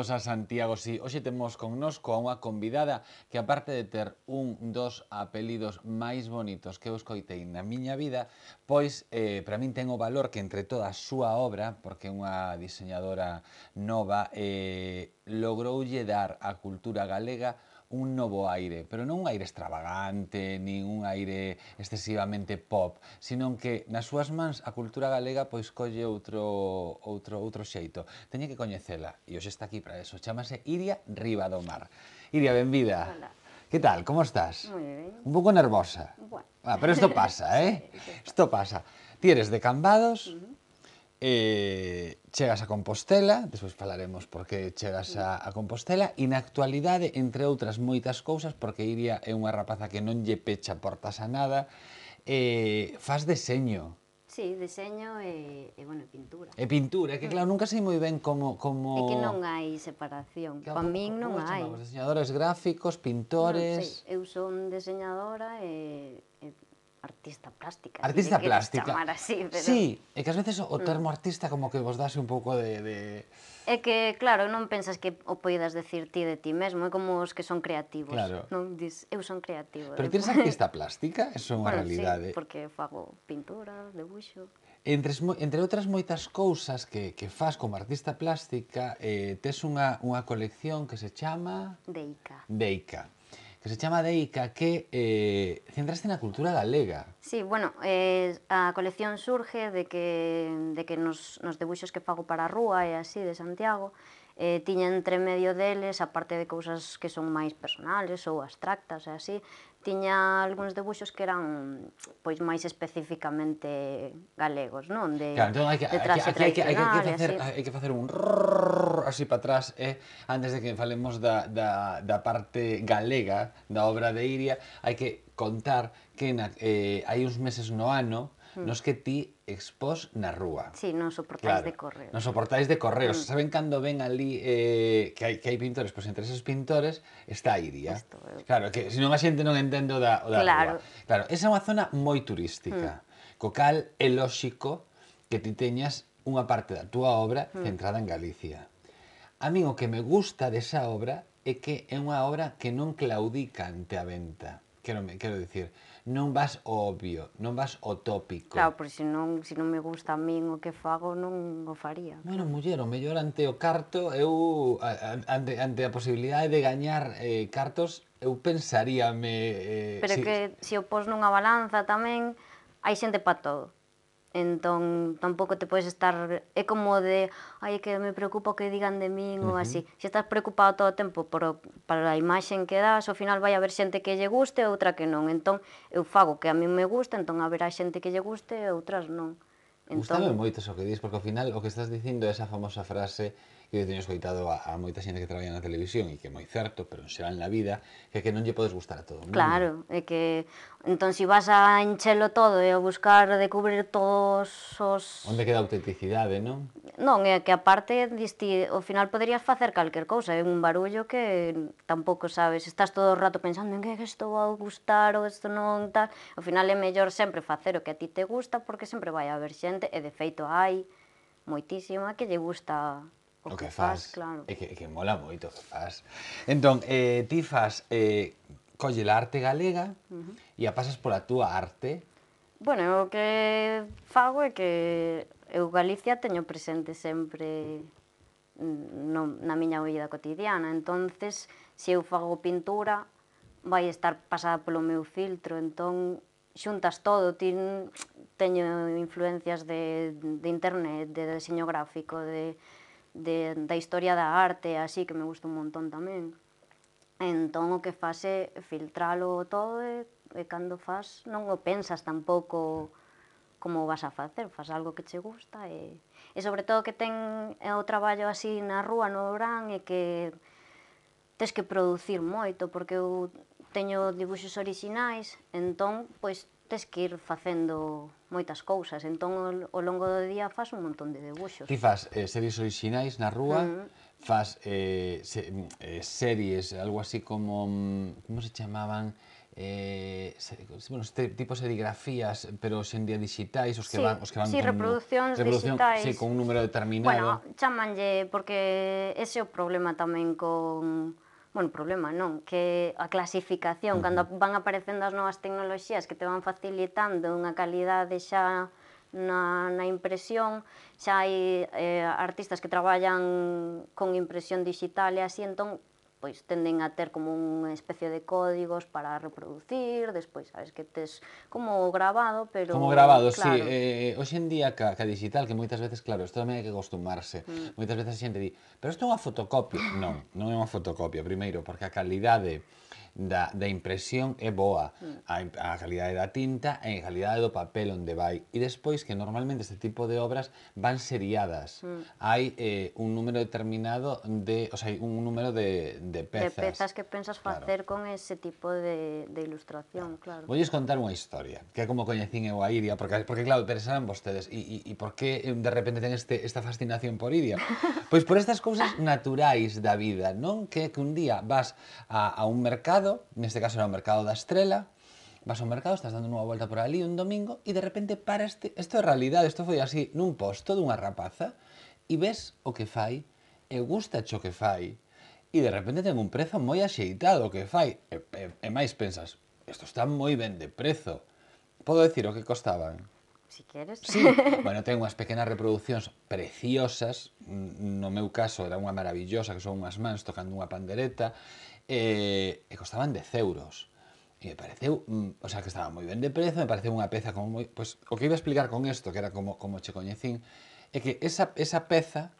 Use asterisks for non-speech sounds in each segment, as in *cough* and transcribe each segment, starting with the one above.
Benvidos a Santiago Si. Hoxe temos connosco a unha convidada que aparte de ter un dos apelidos máis bonitos que eu escoitei na miña vida, pois eh, para min ten o valor que entre toda a súa obra, porque é unha diseñadora nova, eh, logroulle dar á cultura galega un novo aire, pero non un aire extravagante, nin un aire excesivamente pop, sino que nas súas mans a cultura galega pois colle outro, outro, outro xeito. Teñe que coñecela, e hoxe está aquí para eso. Chámase Iria Riva do Mar. Iria, benvida. Que tal? Como estás? Muy ben. Un pouco nervosa. Bueno. Ah, pero isto pasa, *laughs* eh? Isto pasa. Ti eres de Cambados, uh -huh eh, chegas a Compostela, despois falaremos por que chegas a, a Compostela, e na actualidade, entre outras moitas cousas, porque Iria é unha rapaza que non lle pecha portas a nada, eh, faz deseño. Sí, deseño e, e bueno, pintura. E pintura, que claro, nunca sei moi ben como... como... É que non hai separación, claro, pa min non hai. diseñadores gráficos, pintores... Non, sí, eu son deseñadora e artista plástica. Artista si plástica. Chamar así, pero... Sí, é que ás veces o termo mm. artista como que vos dase un pouco de, de... É que, claro, non pensas que o poidas decir ti de ti mesmo, é como os que son creativos. Claro. Non dis, eu son creativo. Pero tens artista plástica? Eso é unha *laughs* bueno, realidade. Sí, porque fago pintura, debuxo... Entre, entre outras moitas cousas que, que faz como artista plástica, eh, tes unha, unha colección que se chama... Deica. Deica que se chama Deica que eh, centraste na cultura galega. Sí, bueno, eh, a colección surge de que, de que nos, nos debuxos que fago para a rúa e así de Santiago, eh, tiña entre medio deles, a parte de cousas que son máis personales ou abstractas e así, tiña algúns debuxos que eran pois máis especificamente galegos, non? De, claro, entón hai que, que, que, hai que facer, hai que facer un rrrr, así para atrás eh? antes de que falemos da, da, da parte galega da obra de Iria, hai que contar que na, eh, hai uns meses no ano Mm. Nos que ti expós na rúa. Sí, non soportáis claro, de correos. Non soportáis de correos. Mm. Saben cando ven ali eh, que hai, que hai pintores? Pois pues entre esos pintores está a Iria. Esto, eh. Claro, que se non a xente non entende o da, o da claro. rúa. Claro, esa é unha zona moi turística. Mm. Co cal é lóxico que ti teñas unha parte da túa obra mm. centrada en Galicia. A min o que me gusta desa obra é que é unha obra que non claudica ante a venta. Quero, quero dicir, non vas o obvio, non vas o tópico. Claro, porque se non, se non me gusta a min o que fago, non o faría. Bueno, muller, o mellor ante o carto, eu ante, ante a posibilidade de gañar eh, cartos, eu pensaríame... Eh, Pero si... que se o pos nunha balanza tamén, hai xente pa todo entón tampouco te podes estar é como de ai que me preocupa o que digan de min uh -huh. ou así se estás preocupado todo o tempo por o, para a imaxen que das ao final vai haber xente que lle guste e outra que non entón eu fago que a min me gusta entón haberá xente que lle guste e outras non Entón... moito iso que dis, porque ao final o que estás dicindo é esa famosa frase que eu teño escoitado a, a moita xente que traballa na televisión e que é moi certo, pero en xeral na vida, que é que non lle podes gustar a todo o mundo. Claro, é que entón se si vas a enchelo todo e a buscar de cubrir todos os... Onde queda a autenticidade, non? Non, é que aparte disti, ao final poderías facer calquer cousa, é un barullo que tampouco sabes, estás todo o rato pensando en que isto va a gustar ou isto non tal, ao final é mellor sempre facer o que a ti te gusta porque sempre vai haber xente xente, e de feito hai moitísima que lle gusta o, o que, que faz, faz, claro. E que, que mola moito o que faz. Entón, eh, ti faz, eh, colle a arte galega uh -huh. e a pasas pola túa arte. Bueno, o que fago é que eu Galicia teño presente sempre no, na miña vida cotidiana, entonces se eu fago pintura vai estar pasada polo meu filtro, entón xuntas todo, ti teño influencias de, de internet, de diseño gráfico, de, de, da historia da arte, así, que me gusta un montón tamén. Entón, o que faz é filtralo todo e, e cando faz non o pensas tampouco como vas a facer, faz algo que che gusta e, e sobre todo que ten o traballo así na rúa, no gran, e que tes que producir moito, porque eu teño dibuixos orixinais, entón, pois, tes que ir facendo moitas cousas, entón ao longo do día fas un montón de debuxos. Ti fas eh, series orixinais na rúa, mm. fas eh, se, eh, series, algo así como, mm, como se chamaban, eh, bueno, este tipo de serigrafías, pero sen día digitais, os que sí, van... Os que van sí, con, reproduccións reproducción, digitais. Sí, con un número determinado. Bueno, chamanlle, porque ese é o problema tamén con bueno, problema non, que a clasificación, uh -huh. cando van aparecendo as novas tecnoloxías que te van facilitando unha calidade xa na, na impresión, xa hai eh, artistas que traballan con impresión digital e así, entón pois tenden a ter como unha especie de códigos para reproducir, despois sabes que tes como grabado, pero Como grabado, claro. si, sí. eh hoxe en día ca, ca digital que moitas veces, claro, isto tamén hai que acostumarse. Mm. Moitas veces a xente di, pero isto é unha fotocopia. non, non é unha fotocopia, primeiro, porque a calidade da, da impresión é boa, mm. a, a calidade da tinta e a calidade do papel onde vai. E despois que normalmente este tipo de obras van seriadas. Mm. Hai eh, un número determinado de, o sea, un número de, de pezas. De pezas que pensas claro. facer con ese tipo de, de ilustración, claro. claro. Voulles contar unha historia, que é como coñecín eu a Iria, porque, porque claro, pensaran vostedes, e, e, e por que eh, de repente ten este, esta fascinación por Iria? *laughs* pois por estas cousas naturais da vida, non? Que, que un día vas a, a un mercado mercado, neste caso era o mercado da Estrela, vas ao mercado, estás dando unha volta por ali un domingo e de repente paras, isto é realidade, isto foi así, nun posto dunha rapaza e ves o que fai e gusta o que fai e de repente ten un prezo moi axeitado o que fai e, e, e máis pensas, isto está moi ben de prezo podo decir o que costaban? Si queres. Sí, bueno, ten unhas pequenas reproduccións preciosas, no meu caso era unha maravillosa, que son unhas mans tocando unha pandereta, eh, e costaban 10 euros. E me pareceu, mm, o sea, que estaba moi ben de prezo, me pareceu unha peza como moi... Pois, o que iba a explicar con isto, que era como, como che coñecín, é que esa, esa peza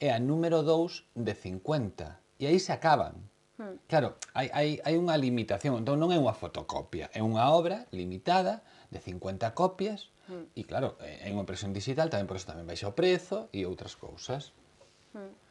é a número 2 de 50. E aí se acaban. Hmm. Claro, hai, hai, hai unha limitación, entón non é unha fotocopia, é unha obra limitada de 50 copias hmm. e claro, eh, é unha impresión digital, tamén por iso tamén baixa o prezo e outras cousas. Hmm.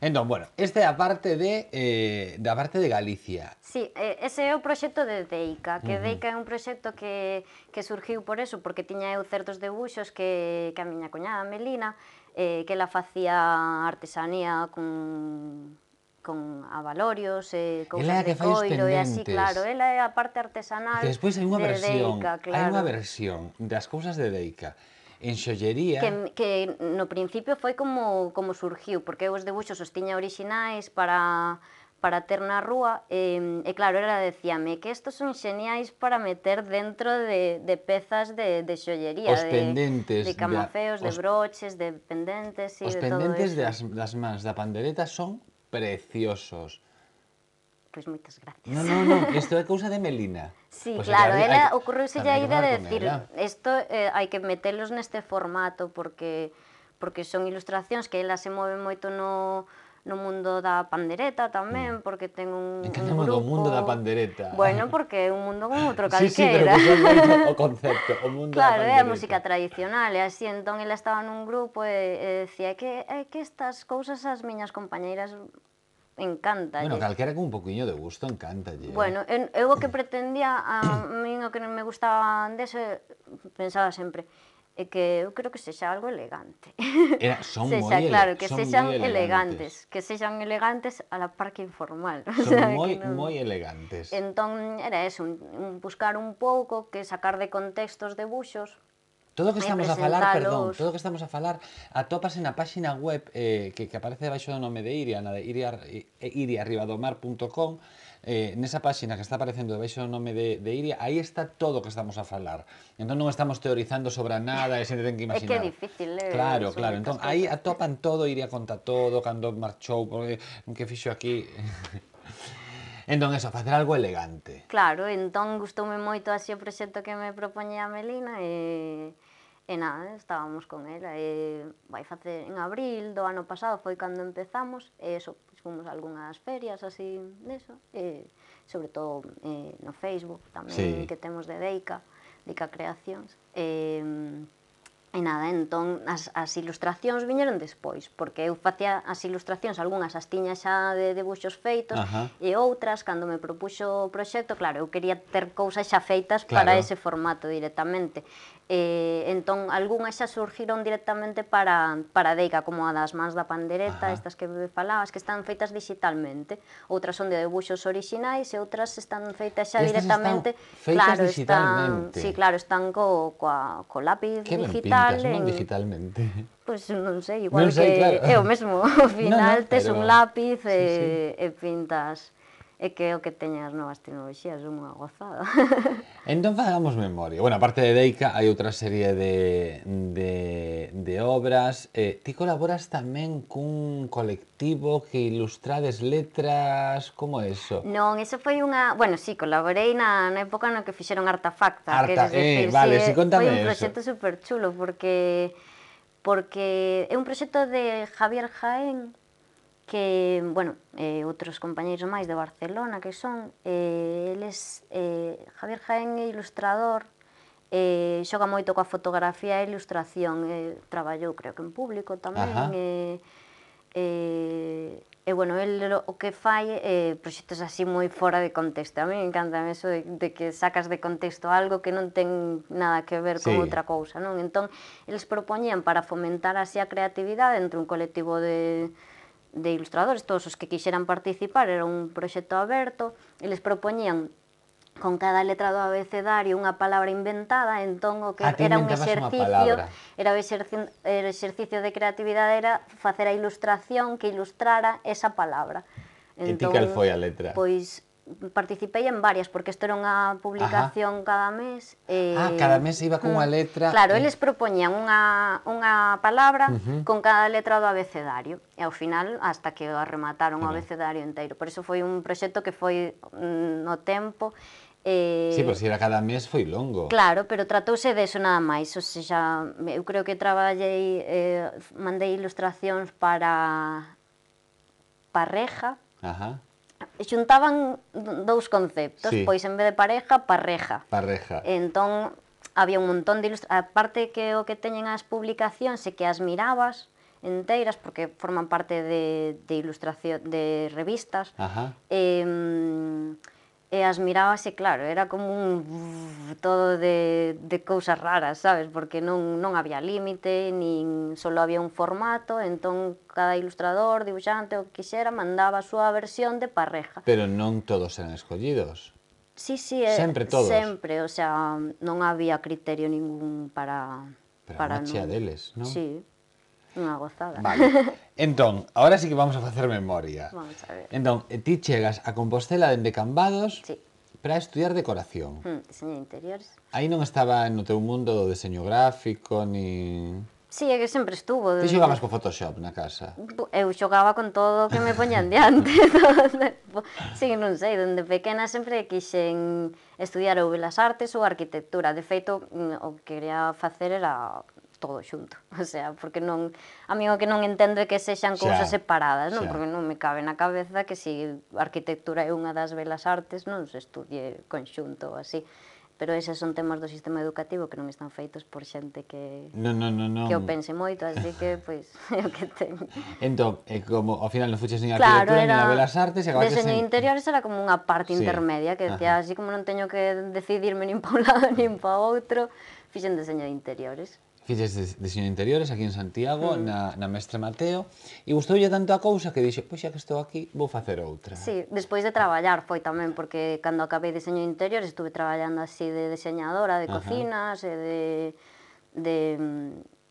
Entón, bueno, esta é a parte de eh, da parte de Galicia. Sí, ese é o proxecto de Deica, que uh -huh. Deica é un proxecto que, que surgiu por eso, porque tiña eu certos debuxos que, que a miña coñada Melina, eh, que la facía artesanía con con avalorios, eh, con ela de coiro e así, claro, ela é a parte artesanal que despois hai unha de versión, Deica, claro. hai unha versión das cousas de Deica en xollería. Que, que no principio foi como, como surgiu, porque eu os debuxos os tiña orixinais para para ter na rúa, e, e claro, era decíame que estos son xeniais para meter dentro de, de pezas de, de xollería. Os de, pendentes. De camafeos, de, os, de broches, de pendentes, sí, os de pendentes todo das, das mans da pandereta son preciosos. Pois moitas gracias. No, no, no, isto é cousa de Melina. Sí, pues claro, hay, ela lle a idea de decir, isto eh, hai que metelos neste formato porque porque son ilustracións que ela se move moito no no mundo da pandereta tamén, mm. porque ten un, en un grupo... do mundo da pandereta? Bueno, porque é un mundo como outro calquera. *laughs* Sí, sí, pero que o *laughs* concepto, o mundo claro, da pandereta. Claro, é a música tradicional, e así, entón, ela estaba nun grupo e, e decía que, é que estas cousas as miñas compañeiras encanta. Bueno, calquera con un poquinho de gusto encanta. Lle. Bueno, eu, eu o que pretendía, a *coughs* min o que me gustaba dese, eh, pensaba sempre, é que eu creo que sexa algo elegante. Era, *laughs* son sexa, moi, claro, que son sexan elegantes. elegantes, que sexan elegantes a la par que informal. *laughs* Son o sea, moi, non... moi elegantes. Entón, era eso, un, un, buscar un pouco que sacar de contextos debuxos Todo que estamos a falar, perdón, todo o que estamos a falar atópase na páxina web eh, que, que aparece debaixo do nome de Iria, na de iria, iriarribadomar.com, eh, nesa páxina que está aparecendo debaixo do nome de, de Iria, aí está todo o que estamos a falar. Entón non estamos teorizando sobre nada e se ten que imaginar. É que é difícil eh, Claro, claro. Entón, aí atopan todo, Iria conta todo, cando marchou, porque, eh, que fixo aquí... *laughs* Entón, eso, facer algo elegante. Claro, entón gustoume moito así o proxecto que me propoñía a Melina e... E nada, estábamos con ela e vai facer en abril do ano pasado foi cando empezamos e eso, pues, fomos a algunhas ferias así deso e sobre todo eh, no Facebook tamén sí. que temos de Deica, Deica Creacións e, e nada, entón as, as ilustracións viñeron despois porque eu facía as ilustracións algunhas as tiña xa de debuxos feitos Ajá. e outras cando me propuxo o proxecto claro, eu quería ter cousas xa feitas claro. para ese formato directamente Eh, entón, algunhas xa surgiron directamente para, para Deica, como a das mans da pandereta, Ajá. estas que falabas, que están feitas digitalmente. Outras son de debuxos orixinais e outras están feitas xa directamente... Están feitas claro, digitalmente. Están, sí, claro, están co, coa, co lápiz que digital. Que ben pintas, en, non digitalmente. Pois pues, non sei, igual non sei, que claro. é o mesmo. *laughs* Ao final no, no, tes pero... un lápiz sí, e, sí. e pintas e que o que teña as novas tecnoloxías unha gozada. *laughs* entón fagamos memoria. Bueno, aparte de Deica, hai outra serie de, de, de obras. Eh, ti colaboras tamén cun colectivo que ilustrades letras, como é eso? Non, eso foi unha... Bueno, sí, colaborei na, na época no que fixeron Artafacta. Arta, eh, decir, vale, sí, si eh, contame Foi un proxecto superchulo, porque porque é un proxecto de Javier Jaén, que, bueno, eh, outros compañeiros máis de Barcelona que son, eh, eles, eh, Javier Jaén é ilustrador, eh, xoga moito coa fotografía e ilustración, eh, traballou creo que en público tamén, Ajá. eh, eh, E, bueno, el o que fai eh, proxectos así moi fora de contexto. A mí me encanta eso de, de que sacas de contexto algo que non ten nada que ver con outra cousa, non? Entón, eles propoñían para fomentar así a creatividade entre un colectivo de de ilustradores, todos os que quixeran participar, era un proxecto aberto, eles propoñían con cada letra do abecedario unha palabra inventada, entón o que ah, era un exercicio, era o exercicio, era o exercicio de creatividade era facer a ilustración que ilustrara esa palabra. Entón, que ti cal entón, foi a letra? Pois participei en varias, porque isto era unha publicación Ajá. cada mes. Eh, ah, cada mes iba con unha letra. Claro, eh. eles propoñían unha, unha palabra uh -huh. con cada letra do abecedario, e ao final hasta que o arremataron uh -huh. o abecedario inteiro. Por iso foi un proxecto que foi mm, no tempo, Eh, sí, pois era cada mes foi longo. Claro, pero tratouse de eso nada máis. O sea, eu creo que traballei, eh, mandei ilustracións para Parreja, Ajá xuntaban dous conceptos, sí. pois en vez de pareja, parreja. Parreja. Entón había un montón de ilustra... aparte que o que teñen as publicacións e que as mirabas enteiras porque forman parte de, de ilustración de revistas. Ajá. Eh, e as mirabas e claro, era como un todo de, de cousas raras, sabes, porque non, non había límite, nin só había un formato, entón cada ilustrador, dibuixante, o que quixera, mandaba a súa versión de parreja. Pero non todos eran escollidos. Sí, sí, sempre todos. Sempre, o sea, non había criterio ningún para Pero para non. deles, non? Sí. Unha gozada. Vale. *laughs* Entón, agora sí que vamos a facer memoria. Vamos a ver. Entón, eh, ti chegas a Compostela dende Cambados sí. para estudiar decoración. Mm, diseño de interiores. Aí non estaba no teu mundo do diseño gráfico, ni... Sí, é que sempre estuvo. Ti xogabas co Photoshop na casa? Eu xogaba con todo o que me poñan diante. *laughs* *laughs* sí, non sei, dende pequena sempre quixen estudiar ou Belas Artes ou Arquitectura. De feito, mm, o que quería facer era todo xunto, *laughs* o sea, porque non a mí o que non entendo é que sexan cousas separadas, non? Xa. Porque non me cabe na cabeza que se a arquitectura é unha das belas artes, non se estudie conxunto así pero eses son temas do sistema educativo que non están feitos por xente que non, non, non, non. que o pense moito, así que *laughs* pois *laughs* é o que teño. Entón, é como ao final non fuches nin claro, arquitectura nin a belas artes Claro, era... Deseño en... interiores era como unha parte sí. intermedia que decía, Ajá. así como non teño que decidirme nin pa un lado nin pa outro, fixen deseño de interiores que de diseño de interiores aquí en Santiago, mm. na, na Mestre Mateo, e gustoulle tanto a cousa que dixo, pois xa que estou aquí, vou facer outra. Sí, despois de traballar foi tamén, porque cando acabei diseño de interiores estuve traballando así de diseñadora de cocinas, e de, de,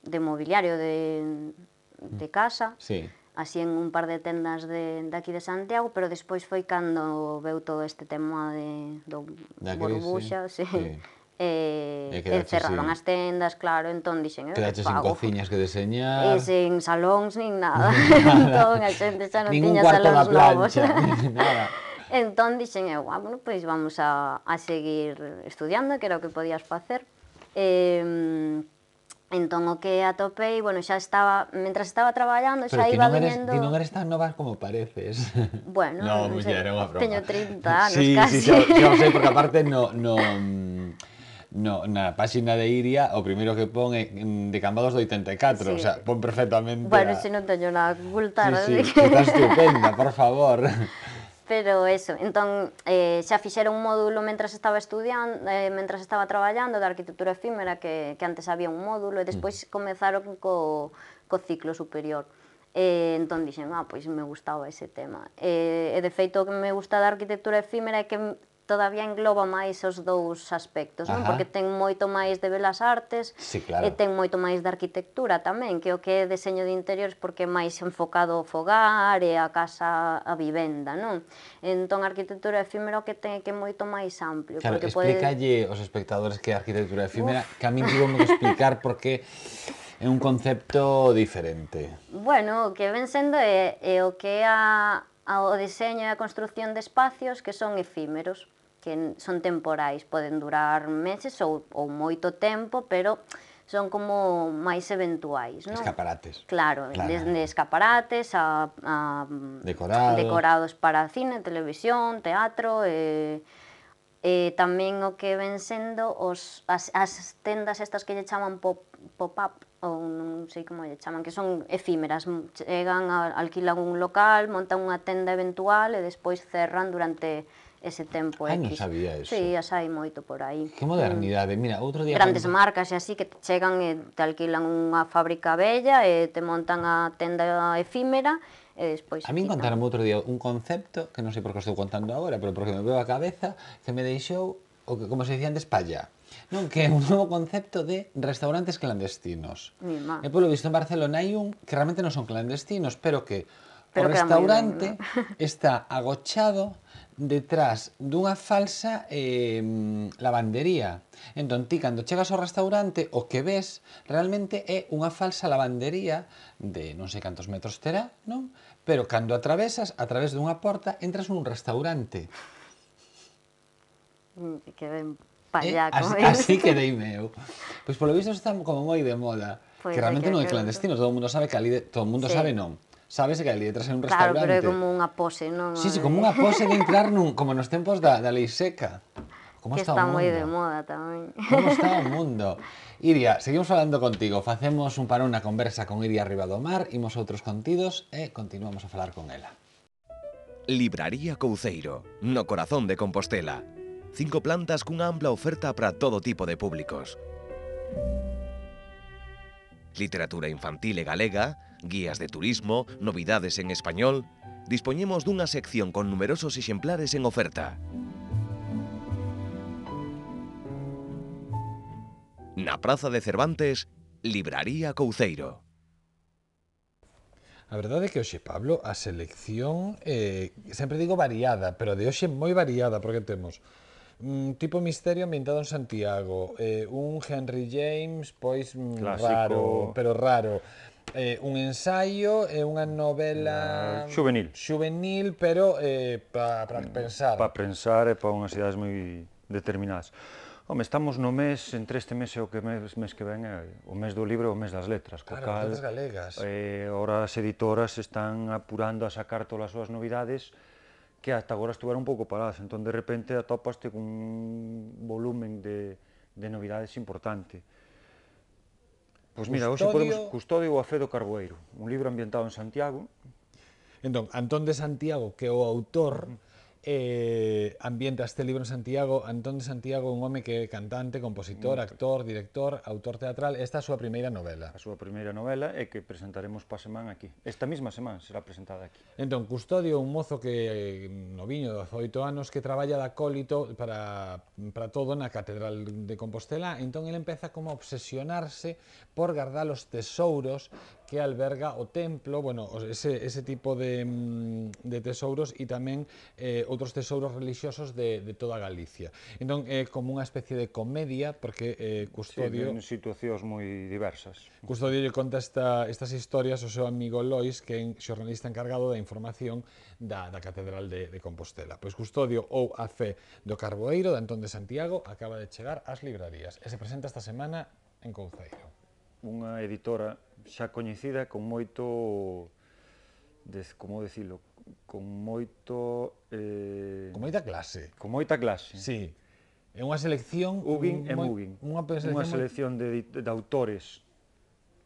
de mobiliario de, de mm. casa. Sí así en un par de tendas de, de aquí de Santiago, pero despois foi cando veu todo este tema de, do da Sí. sí. sí eh, e cerraron sin... as tendas, claro, entón dixen, eu eh, Quedaches sin cociñas que deseñar. E sin salóns, nin *laughs* nada. entón, a xente xa non tiña salóns novos. *laughs* nada. *laughs* entón dixen, eu, eh, ah, bueno, pois vamos a, a seguir estudiando, que era o que podías facer. E, entón, o que atopei, bueno, xa estaba, mentras estaba traballando, Pero xa iba non eres, viñendo... Pero non eres tan nova como pareces. Bueno, no, non, non teño 30 anos sí, casi. Sí, sí, xa, xa sei, porque aparte no, no, no, na páxina de Iria o primeiro que pon é mm, de Cambados do 84, sí. o sea, pon perfectamente Bueno, a... se non teño nada que ocultar. Sí, sí, que... está estupenda, por favor. *laughs* Pero eso, entón, eh, xa fixera un módulo mentras estaba estudiando, eh, mentras estaba traballando de arquitectura efímera, que, que antes había un módulo, e despois mm. comezaron co, co ciclo superior. E entón dixen, ah, pois me gustaba ese tema. E, e de feito o que me gusta da arquitectura efímera é que todavía engloba máis os dous aspectos, non? Porque ten moito máis de belas artes sí, claro. e ten moito máis de arquitectura tamén, que o que é deseño de interiores porque é máis enfocado ao fogar e a casa, a vivenda, non? Entón, a arquitectura efímera que ten que é moito máis amplio. Claro, porque explícalle pode... aos espectadores que a arquitectura efímera, Uf. que a mí digo me explicar porque é un concepto diferente. Bueno, o que ven sendo é, é o que é a, o diseño e a construción de espacios que son efímeros que son temporais, poden durar meses ou, ou moito tempo, pero son como máis eventuais, non? Escaparates. Claro, claro. desde de escaparates a, a decorados. decorados para cine, televisión, teatro, e, e tamén o que ven sendo os, as, as tendas estas que lle chaman pop-up, pop ou non sei como lle chaman, que son efímeras, chegan, a, alquilan un local, montan unha tenda eventual e despois cerran durante ese tempo Ai, X. non sabía eso. Sí, as hai moito por aí. Que modernidade. Mira, outro día... Grandes como... marcas e así que te chegan e te alquilan unha fábrica bella e te montan a tenda efímera e despois... A min contaron outro día un concepto, que non sei por que estou contando agora, pero porque me veo a cabeza, que me deixou, o que como se dicía antes, palla. Non, que é un novo concepto de restaurantes clandestinos. E polo visto en Barcelona hai un que realmente non son clandestinos, pero que Pero o restaurante ¿no? *laughs* está agochado detrás dunha falsa eh, lavandería. Entón, ti, cando chegas ao restaurante, o que ves realmente é unha falsa lavandería de non sei cantos metros terá, non? Pero cando atravesas, a través dunha porta, entras nun restaurante. Mm, que ben eh, pallaco. Eh? Así, así *laughs* quedei meu. Pois polo visto están como moi de moda. Pues pois que realmente non é clandestino, todo o mundo sabe que ali, todo o mundo sí. sabe non sabes que ali detrás en un claro, restaurante. Claro, pero é como unha pose, non? Sí, sí, como unha pose de entrar *laughs* nun, como nos tempos da, da lei seca. Como que está, está moi de moda tamén. Como está o *laughs* mundo? Iria, seguimos falando contigo. Facemos un parón na conversa con Iria arriba do Mar, imos outros contidos e continuamos a falar con ela. Libraría Couceiro, no corazón de Compostela. Cinco plantas cunha ampla oferta para todo tipo de públicos. Literatura infantil e galega, guías de turismo, novidades en español... Dispoñemos dunha sección con numerosos exemplares en oferta. Na Praza de Cervantes, Libraría Couceiro. A verdade é que hoxe, Pablo, a selección, eh, sempre digo variada, pero de hoxe moi variada, porque temos un tipo misterio ambientado en Santiago, eh, un Henry James, pois mm, Clásico. raro, pero raro, eh, un ensaio e unha novela uh, ah, juvenil. Juvenil, pero eh, para mm, pa pensar. Para pensar e para unhas ideas moi determinadas. Home, estamos no mes, entre este mes e o que mes, mes que ven, é eh, o mes do libro e o mes das letras. claro, cal, galegas. Eh, ora as editoras están apurando a sacar todas as súas novidades que hasta agora estuveron un pouco paradas. Entón, de repente, atopaste un volumen de, de novidades importante. Pois mira, hoxe podemos Custodio o a Fedo Carboeiro, un libro ambientado en Santiago. Entón, Antón de Santiago, que é o autor, uh mm. -huh eh, ambienta este libro en Santiago. Antón de Santiago, un home que é cantante, compositor, actor, director, autor teatral. Esta é a súa primeira novela. A súa primeira novela é que presentaremos pa semana aquí. Esta mesma semana será presentada aquí. Entón, Custodio, un mozo que noviño de 18 anos que traballa de acólito para, para todo na Catedral de Compostela. Entón, ele empeza como a obsesionarse por guardar os tesouros que alberga o templo, bueno, ese, ese tipo de, mm, de tesouros e tamén eh, outros tesouros religiosos de, de toda Galicia. Entón, é eh, como unha especie de comedia, porque eh, Custodio... Sí, en situacións moi diversas. Custodio lle conta esta, estas historias ao seu amigo Lois, que é xornalista encargado da información da, da Catedral de, de Compostela. Pois Custodio ou a Fe do Carboeiro, da Antón de Santiago, acaba de chegar ás librarías e se presenta esta semana en Couceiro unha editora xa coñecida con moito des, como decilo, con moito eh con moita clase. Con moita clase. Sí. É unha selección Ugin e Mugin. Unha selección, unha selección de, de, de autores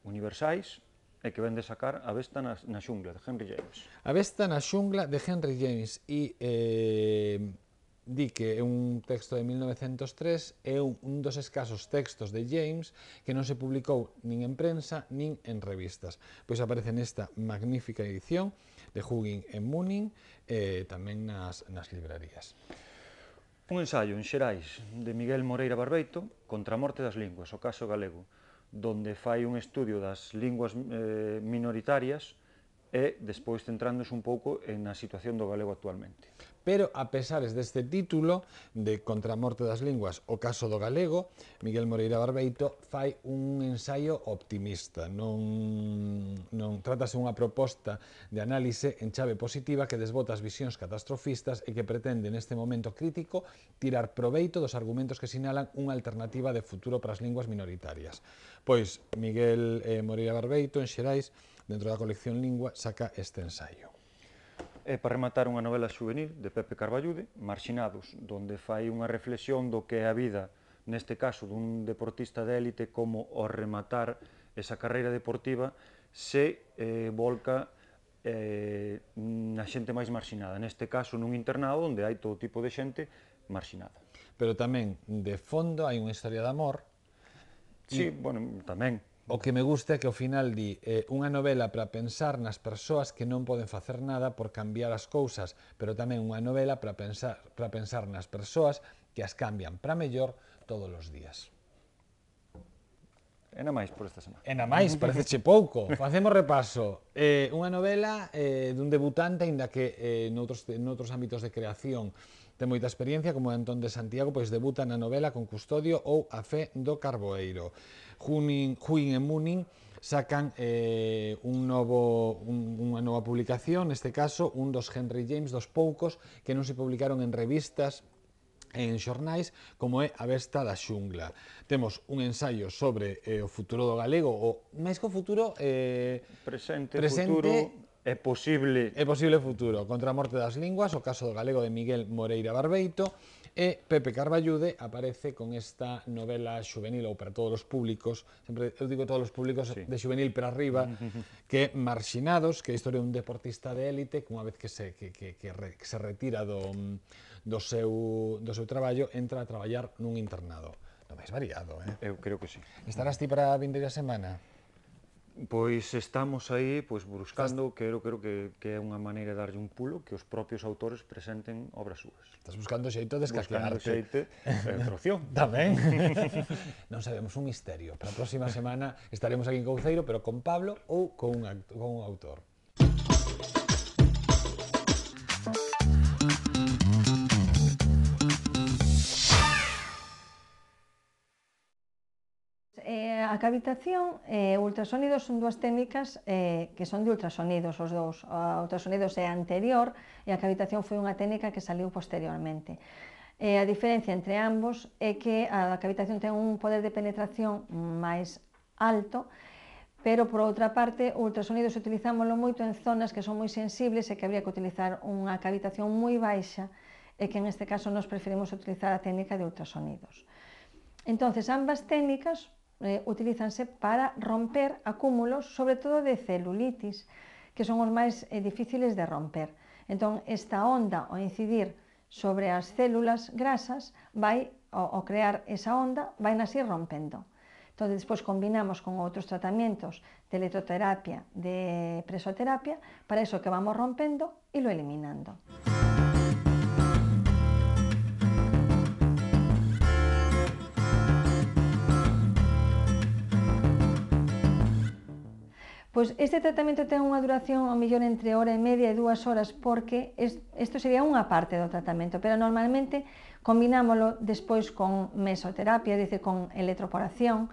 universais e que vende sacar A Vesta na, na xungla de Henry James. A Vesta na xungla de Henry James e eh di que é un texto de 1903, é un, dos escasos textos de James que non se publicou nin en prensa nin en revistas. Pois aparece nesta magnífica edición de Hugging en Munin e eh, tamén nas, nas librarías. Un ensaio en Xerais de Miguel Moreira Barbeito contra a morte das linguas, o caso galego, donde fai un estudio das linguas eh, minoritarias e despois centrándose un pouco na situación do galego actualmente. Pero, a pesares deste título de Contra a morte das linguas, o caso do galego, Miguel Moreira Barbeito fai un ensaio optimista. Non, non tratase unha proposta de análise en chave positiva que desbota as visións catastrofistas e que pretende neste momento crítico tirar proveito dos argumentos que sinalan unha alternativa de futuro para as linguas minoritarias. Pois, Miguel eh, Moreira Barbeito, en Xerais, dentro da colección Lingua, saca este ensaio. E para rematar unha novela juvenil de Pepe Carballude, Marxinados, donde fai unha reflexión do que é a vida, neste caso dun deportista de élite, como ao rematar esa carreira deportiva se eh, volca eh, na xente máis marxinada, neste caso nun internado onde hai todo tipo de xente marxinada. Pero tamén, de fondo, hai unha historia de amor. Sí, y... bueno, tamén, O que me gusta é que ao final di eh, unha novela para pensar nas persoas que non poden facer nada por cambiar as cousas, pero tamén unha novela para pensar, para pensar nas persoas que as cambian para mellor todos os días. Ena na máis por esta semana. Ena na máis, che pouco. *laughs* Facemos repaso. Eh, unha novela eh, dun debutante, aínda que eh, noutros, noutros ámbitos de creación Ten moita experiencia como Antón de Santiago, pois debuta na novela con Custodio ou A Fe do Carboeiro. Junín, Juín e Munin sacan eh, un novo, un, unha nova publicación, neste caso un dos Henry James, dos poucos que non se publicaron en revistas en xornais como é a Vesta da xungla. Temos un ensaio sobre eh, o futuro do galego, o máis que o futuro eh, presente, presente futuro é posible... É posible futuro. Contra a morte das linguas, o caso do galego de Miguel Moreira Barbeito e eh, Pepe Carballude aparece con esta novela juvenil ou para todos os públicos, sempre eu digo todos os públicos sí. de juvenil para arriba, *laughs* que Marxinados, que é a historia dun deportista de élite que unha vez que se, que, que, que, re, que se retira do, do, seu, do seu traballo entra a traballar nun internado. Non máis variado, eh? Eu creo que sí. Estarás ti para a vindeira semana? Pois estamos aí pois buscando, Estás... que quero creo que, que é unha maneira de darlle un pulo que os propios autores presenten obras súas. Estás buscando xeito de escaquear. Buscando xeito de traducción. Tamén. non sabemos un misterio. Para a próxima semana estaremos aquí en Couceiro, pero con Pablo ou con un, con un autor. a cavitación e eh, ultrasonido son dúas técnicas eh, que son de ultrasonidos os dous. O ultrasonido é anterior e a cavitación foi unha técnica que saliu posteriormente. Eh, a diferencia entre ambos é que a cavitación ten un poder de penetración máis alto pero por outra parte, o se utilizámoslo moito en zonas que son moi sensibles e que habría que utilizar unha cavitación moi baixa e que en este caso nos preferimos utilizar a técnica de ultrasonidos. Entonces, ambas técnicas Eh, utilízanse para romper acúmulos, sobre todo de celulitis, que son los más eh, difíciles de romper. Entonces esta onda o incidir sobre las células grasas o o crear esa onda, van así ir rompendo. entonces después combinamos con otros tratamientos de electroterapia, de presoterapia, para eso que vamos rompiendo y lo eliminando. Pois este tratamento ten unha duración ao mellor entre hora e media e dúas horas porque isto sería unha parte do tratamento, pero normalmente combinámolo despois con mesoterapia, é dicir, con electroporación,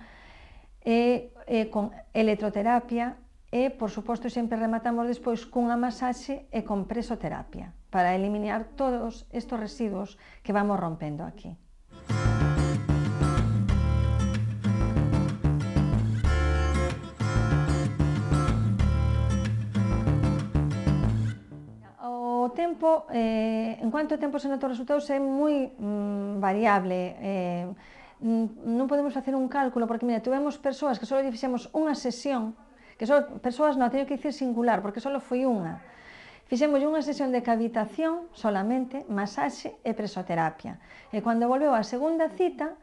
e, e con electroterapia e, por suposto, sempre rematamos despois cunha masaxe e con presoterapia para eliminar todos estes residuos que vamos rompendo aquí. Música o tempo, eh, en cuanto ao tempo sen os resultados é moi mm, variable. Eh, non podemos facer un cálculo, porque, mira, tuvemos persoas que só fixemos unha sesión, que só, persoas, non, teño que dicir singular, porque só foi unha. Fixemos unha sesión de cavitación solamente, masaxe e presoterapia. E cando volveu a segunda cita,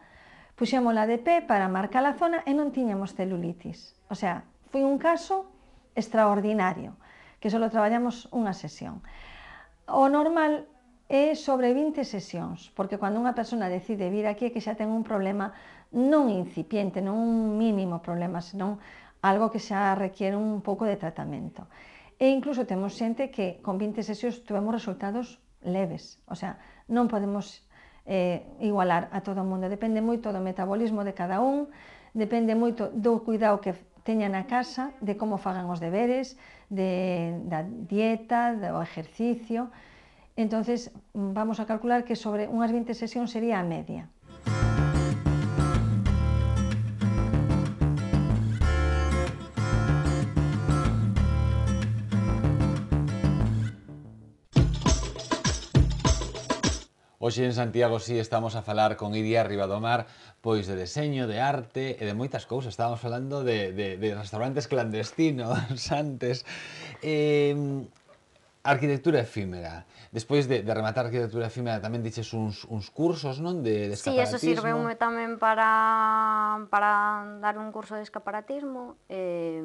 puxémola de pé para marcar a zona e non tiñamos celulitis. O sea, foi un caso extraordinario, que só traballamos unha sesión. O normal é sobre 20 sesións, porque cando unha persona decide vir aquí é que xa ten un problema non incipiente, non un mínimo problema, senón algo que xa requiere un pouco de tratamento. E incluso temos xente que con 20 sesións tuvemos resultados leves, o sea, non podemos eh, igualar a todo o mundo, depende moito do metabolismo de cada un, depende moito do cuidado que teñan a casa, de como fagan os deberes, de, da dieta, do ejercicio. Entonces, mm, vamos a calcular que sobre unhas 20 sesións sería a media. Hoxe en Santiago sí estamos a falar con Iria Ribadomar pois de deseño, de arte e de moitas cousas. Estábamos falando de, de, de restaurantes clandestinos *laughs* antes. Eh, arquitectura efímera. Despois de, de rematar a arquitectura efímera tamén diches uns, uns cursos, non? De, de Sí, eso sirveume tamén para, para dar un curso de escaparatismo. Eh,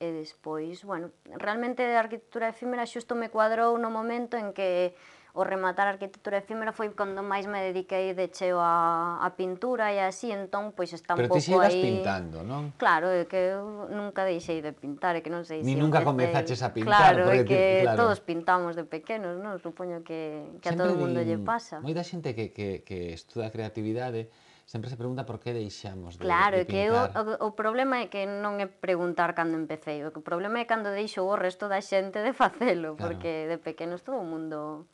e despois, bueno, realmente de arquitectura efímera xusto me cuadrou no momento en que o rematar a arquitectura efímera foi cando máis me dediquei de cheo a, a pintura e así, entón, pois está un pouco aí... Pero ti pintando, non? Claro, é que eu nunca deixei de pintar, é que non sei Ni se... nunca comezaches a pintar. Claro, é que claro. todos pintamos de pequenos, non? Supoño que, que a todo o mundo lle pasa. Moita xente que, que, que estuda creatividade sempre se pregunta por que deixamos de, claro, de pintar. Claro, que o, o problema é que non é preguntar cando empecé, o problema é cando deixo o resto da xente de facelo, claro. porque de pequenos todo o mundo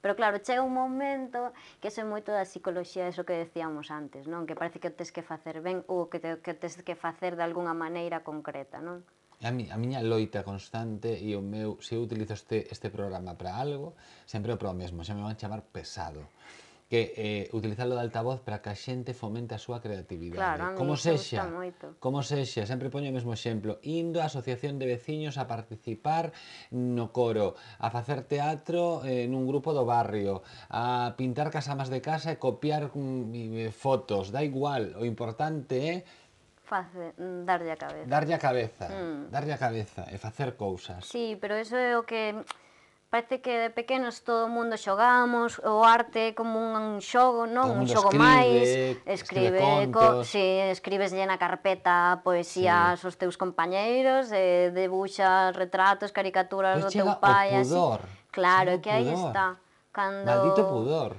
Pero claro, chega un momento que eso é moito da psicología, eso que decíamos antes, non? Que parece que o tes que facer ben ou que, te, que tes que facer de algunha maneira concreta, non? a, mi, a miña loita constante e o meu, se eu utilizo este, este programa para algo, sempre o para o mesmo, xa me van chamar pesado que eh, utilizarlo de altavoz para que a xente fomente a súa creatividade. Claro, como sexa, como sexa, sempre poño o mesmo exemplo, indo a asociación de veciños a participar no coro, a facer teatro eh, nun grupo do barrio, a pintar casamas de casa e copiar mm, eh, fotos, da igual, o importante é face, mm, darlle a cabeza. Darlle a cabeza, mm. darlle a cabeza e facer cousas. Sí, pero eso é o que parece que de pequenos todo o mundo xogamos, o arte como un xogo, non? Un xogo escribe, máis, escribe, escribe co, si, escribes na carpeta poesía sí. aos teus compañeiros, eh, debuxas retratos, caricaturas pues pois do teu pai, así. Claro, é que aí está. Cando... Maldito pudor.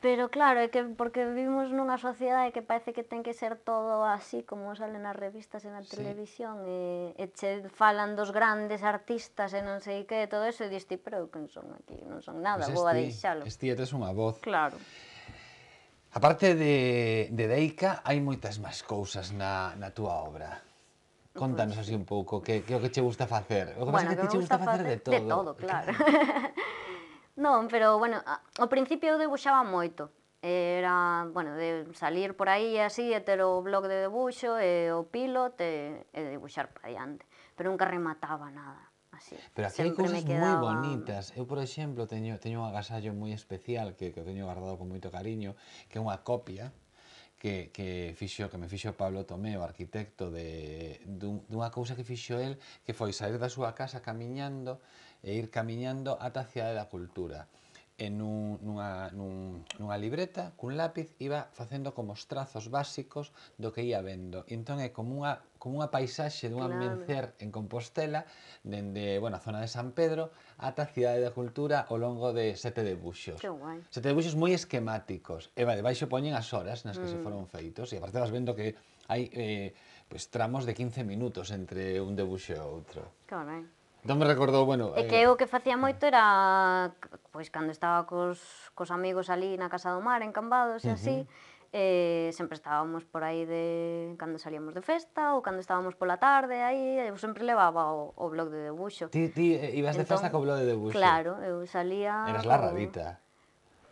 Pero claro, é que porque vivimos nunha sociedade que parece que ten que ser todo así como salen nas revistas e na sí. televisión e, e che falan dos grandes artistas e non sei que, todo eso e dis ti, pero que non son aquí, non son nada, pues vou a deixalo. Esti tes unha voz. Claro. A parte de, de Deica, hai moitas máis cousas na, na túa obra. Contanos así un pouco que, que o que che gusta facer. O que bueno, pasa que, que te che gusta facer, facer de todo. De todo, claro. *laughs* non, pero, bueno, ao principio eu debuxaba moito. Era, bueno, de salir por aí e así, e ter o blog de debuxo, e o pilot, e, e debuxar para diante. Pero nunca remataba nada. Así. Pero aquí hai cousas quedaba... moi bonitas. Eu, por exemplo, teño, teño un agasallo moi especial que, que teño guardado con moito cariño, que é unha copia que, que fixo que me fixo Pablo Tomé, o arquitecto de dun, dunha cousa que fixo el, que foi sair da súa casa camiñando e ir camiñando ata a Cidade da Cultura. En un, nunha, nun, nunha libreta, cun lápiz, iba facendo como os trazos básicos do que ia vendo. Entón é como unha, como unha paisaxe dunha claro. mencer en Compostela, dende, bueno, a zona de San Pedro, ata a Cidade da Cultura ao longo de sete debuxos. Que guai. Sete debuxos moi esquemáticos. E vai, baixo poñen as horas nas que mm. se foron feitos. E aparte vas vendo que hai eh, pues, tramos de 15 minutos entre un debuxo e outro. guai. Non me recordou, bueno... É que eh, o que facía moito era, pois, cando estaba cos, cos amigos ali na Casa do Mar, en Cambados e uh -huh. así, eh, sempre estábamos por aí de cando salíamos de festa ou cando estábamos pola tarde aí, eu sempre levaba o, o blog de debuxo. Ti, ti ibas de entón, festa co blog de debuxo. Claro, eu salía... Eras la radita.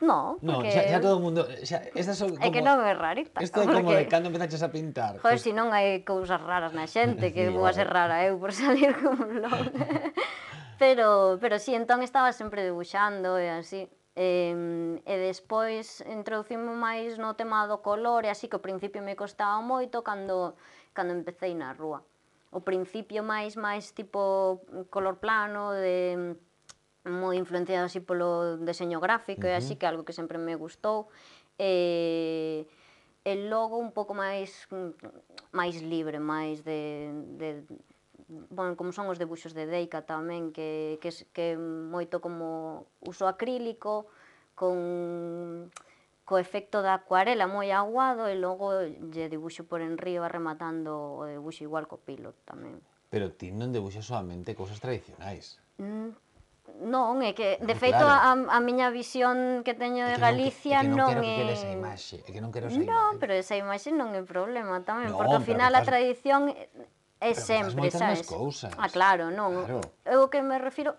No, porque... xa, xa todo o mundo... Xa, estas son como... É que non é rarita. Isto é porque... como de cando empezaches a pintar. Joder, pues... se si non hai cousas raras na xente, que *laughs* vou a ser eh. rara eu por *laughs* salir como un blog. *laughs* pero, pero sí, entón estaba sempre debuxando e así. E, e despois introducime máis no tema do color e así que ao principio me costaba moito cando, cando empecéi na rúa. O principio máis máis tipo color plano de moi influenciada así polo deseño gráfico, uh -huh. e así que algo que sempre me gustou. E, e logo un pouco máis máis libre, máis de, de bueno, como son os debuxos de Deica tamén, que, que, que moito como uso acrílico, con co efecto da acuarela moi aguado e logo lle dibuixo por enriba rematando o debuxo igual co pilo tamén. Pero ti non debuxas solamente cousas tradicionais. Mm, Non, é que, de ah, feito, claro. a, a miña visión que teño de Galicia non, é que non, non quero Que esa imaxe, é que non quero esa imaxe. Non, pero esa imaxe non é problema tamén, non, porque ao final a tradición é pero sempre, sabes? cousas. Ah, claro, non. Claro. Eu o que me refiro...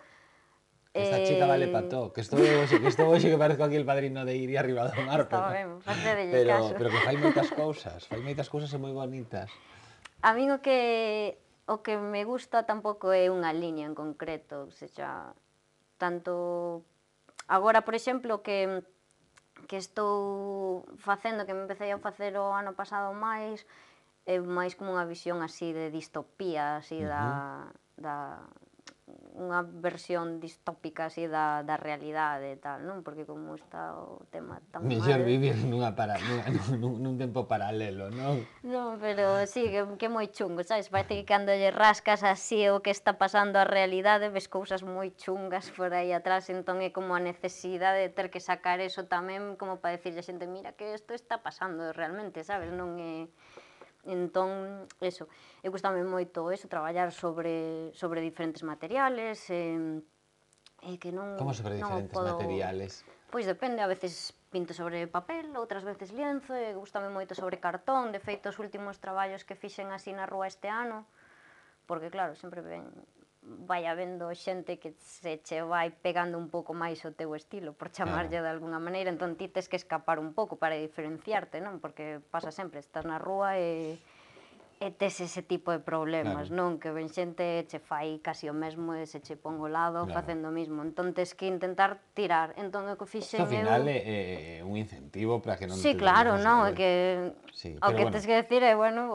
Esta eh, chica vale pa todo, que estou hoxe, que estou hoxe que parezco aquí el padrino de Iria arriba do mar, pero, ben, pero, caso. pero que fai moitas cousas, fai moitas cousas e moi bonitas. A mí o que o que me gusta tampouco é unha liña en concreto, ou seja, tanto agora, por exemplo, que que estou facendo, que me empecé a facer o ano pasado máis, é máis como unha visión así de distopía, así uh -huh. da, da, unha versión distópica así da, da realidade e tal, non? Porque como está o tema tan mal... mal... vivir nunha para, *laughs* nunha, nun, nun tempo paralelo, non? Non, pero sí, que, que moi chungo, sabes? Parece que cando lle rascas así o que está pasando a realidade ves cousas moi chungas por aí atrás, entón é como a necesidade de ter que sacar eso tamén como para decirle a xente, mira que isto está pasando realmente, sabes? Non é Entón, eso, eu gustame moito eso, traballar sobre, sobre diferentes materiales, eh, e que non... Como sobre diferentes non podo... materiales? Pois depende, a veces pinto sobre papel, outras veces lienzo, e gustame moito sobre cartón, de feito os últimos traballos que fixen así na rúa este ano, porque claro, sempre ven vai habendo xente que se che vai pegando un pouco máis o teu estilo, por chamarlle claro. de alguna maneira, entón ti tes que escapar un pouco para diferenciarte, non? Porque pasa sempre, estás na rúa e e tes ese tipo de problemas, claro. non? Que ven xente che fai casi o mesmo e se che pon o lado claro. facendo o mismo. Entón tes que intentar tirar. Entón o que fixen eu... final é, é un incentivo para que non... Sí, te claro, non, é que... Sí, o que bueno. tes que decir é, bueno,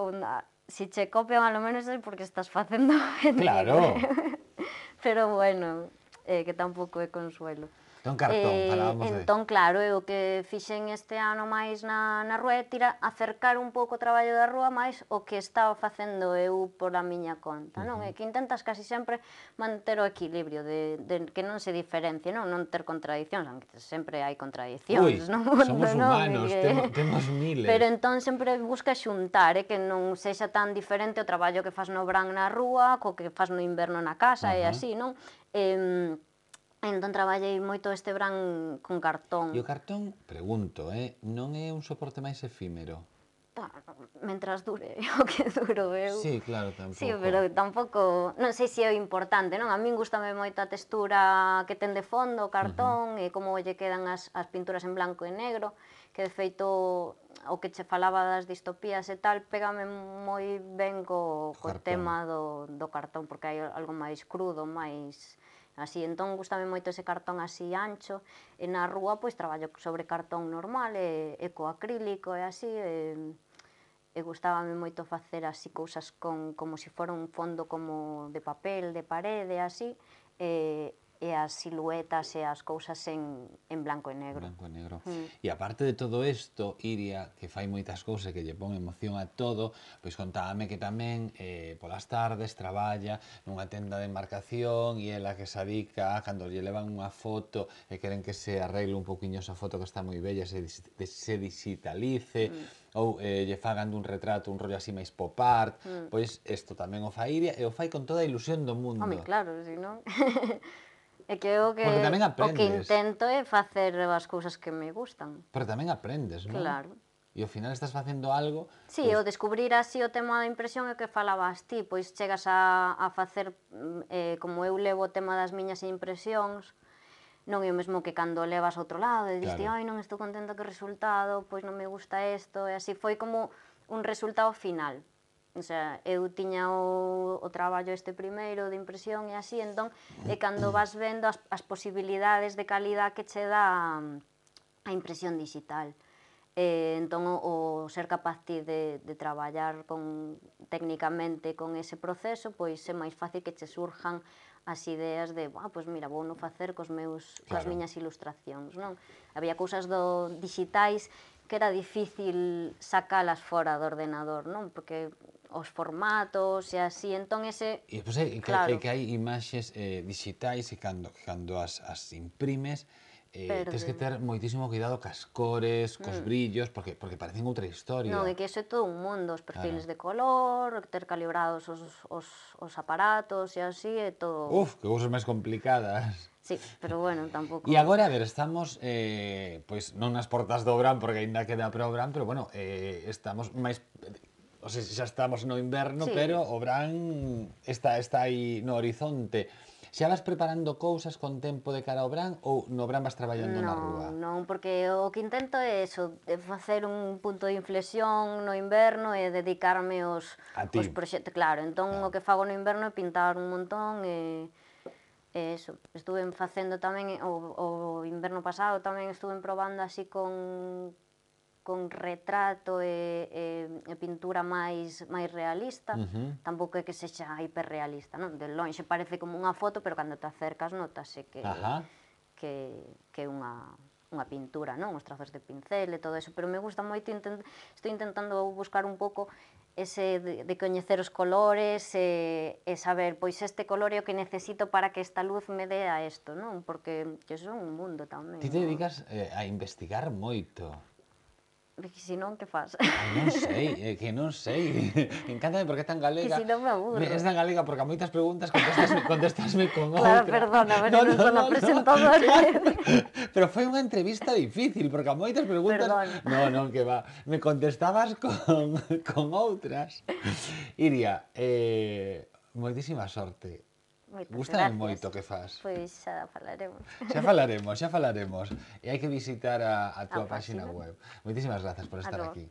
si che copian alo menos é porque estás facendo ben. *laughs* Claro. Pero bueno, eh, que tampouco é consuelo. Don Cartón, eh, falábamos Entón, de... claro, eu que fixen este ano máis na, na rúa é tira, acercar un pouco o traballo da rúa máis o que estaba facendo eu pola miña conta, uh -huh. non? É que intentas casi sempre manter o equilibrio de, de que non se diferencie, non? Non ter contradicións, aunque sempre hai contradicións, Ui, non? *laughs* Somos non, humanos, que... temos, temos miles. Pero entón sempre busca xuntar, eh, que non sexa tan diferente o traballo que fas no bran na rúa co que fas no inverno na casa uh -huh. e así, non? Eh, Entón traballei moito este bran con cartón. E o cartón, pregunto, eh, non é un soporte máis efímero? Pa, mentras dure *laughs* o que duro eu. Sí, claro, tampouco. Sí, pero tampouco, non sei se é importante, non? A min gustame moito a textura que ten de fondo o cartón uh -huh. e como lle quedan as, as pinturas en blanco e negro, que de feito o que che falaba das distopías e tal, pégame moi ben co, co tema do, do cartón, porque hai algo máis crudo, máis así. Entón, gustame moito ese cartón así ancho, e na rúa, pois, traballo sobre cartón normal, e, e co acrílico, e así, e, e gustábame moito facer así cousas con, como se si fora un fondo como de papel, de parede, así, e, e as siluetas e as cousas en, en blanco e negro. Blanco e negro. Mm. E aparte de todo isto, Iria, que fai moitas cousas que lle pon emoción a todo, pois contábame que tamén eh, polas tardes traballa nunha tenda de embarcación e ela que se adica cando lle levan unha foto e queren que se arregle un poquinho esa foto que está moi bella, se, se digitalice, mm ou eh, lle fagan dun retrato un rollo así máis pop art, mm. pois isto tamén o fai Iria e o fai con toda a ilusión do mundo. Home, claro, si non... *laughs* É que eu que, Porque tamén aprendes. o que intento é facer as cousas que me gustan. Pero tamén aprendes, non? Claro. E ao final estás facendo algo... Sí, pues... Pois o descubrir así o tema da impresión é que falabas ti, pois chegas a, a facer, mm, eh, como eu levo o tema das miñas impresións, non é o mesmo que cando levas outro lado e diste, claro. ai, non estou contenta que resultado, pois non me gusta isto, e así foi como un resultado final. O sea, eu tiña o, o traballo este primeiro de impresión e así, entón, e cando vas vendo as, as posibilidades de calidad que che dá mm, a impresión digital. E, entón, o, o ser capaz ti de, de traballar con, técnicamente con ese proceso, pois é máis fácil que che surjan as ideas de, ah, pois mira, vou non facer cos meus, claro. cos miñas ilustracións, non? Había cousas do digitais que era difícil sacalas fora do ordenador, non? Porque os formatos e así, entón ese... E pois é, claro. é que hai imaxes eh, digitais e cando, cando as, as imprimes eh, Perde. tens que ter moitísimo cuidado cas cores, cos mm. brillos, porque porque parecen outra historia. Non, é que iso é todo un mundo, os perfiles claro. de color, ter calibrados os, os, os aparatos e así, é todo... Uf, que cousas máis complicadas. Sí, pero bueno, tampouco... E agora, a ver, estamos, eh, pois non nas portas do Obran, porque ainda queda para Obran, pero bueno, eh, estamos máis o sea, xa estamos no inverno, sí. pero o Bran está, está aí no horizonte. Xa vas preparando cousas con tempo de cara ao Bran ou no Bran vas traballando non, na rúa? Non, porque o que intento é eso, de facer un punto de inflexión no inverno e dedicarme aos, aos proxectos. Claro, entón claro. o que fago no inverno é pintar un montón e... E eso, estuve facendo tamén, o, o inverno pasado tamén estuve probando así con con retrato e, e, e pintura máis máis realista, uh -huh. tampouco é que sexa hiperrealista, non? De lonxe parece como unha foto, pero cando te acercas notase que Ajá. que que unha unha pintura, non? Os trazos de pincel e todo eso, pero me gusta moito, intent estou intentando buscar un pouco ese de, de coñecer os colores e, e saber, pois este color é o que necesito para que esta luz me dé a isto, non? Porque que son un mundo tamén. Ti te dedicas eh, a investigar moito. Que si non, *laughs* eh, que faz? Non sei, é que *laughs* non sei. Encántame porque é tan galega. Que si non me aburro. Es tan galega porque a moitas preguntas contestasme, *laughs* contestasme con outra. Claro, perdona, pero non, non, son no, presentadora. No, claro. Pero foi unha entrevista difícil porque a moitas preguntas... Perdón. Non, non, que va. Me contestabas con, con outras. Iria, eh, moitísima sorte Moitas Gústame moito que faz. Pois xa falaremos. Xa falaremos, xa falaremos. E hai que visitar a, a túa páxina página web. Moitísimas grazas por estar aquí.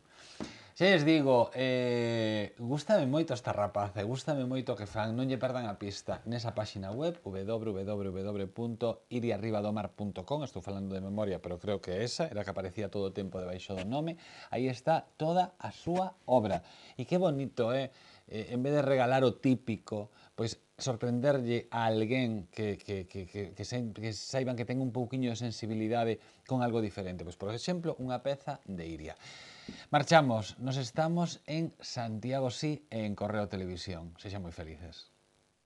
Xa les digo, eh, gústame moito esta rapaz, gústame moito que fan, non lle perdan a pista nesa páxina web www.iriarribadomar.com Estou falando de memoria, pero creo que esa era que aparecía todo o tempo debaixo do nome. Aí está toda a súa obra. E que bonito, eh en vez de regalar o típico, pois sorprenderlle a alguén que, que, que, que, que, se, que saiban que ten un pouquiño de sensibilidade con algo diferente. Pois, por exemplo, unha peza de Iria. Marchamos, nos estamos en Santiago Sí en Correo Televisión. Sexan moi felices.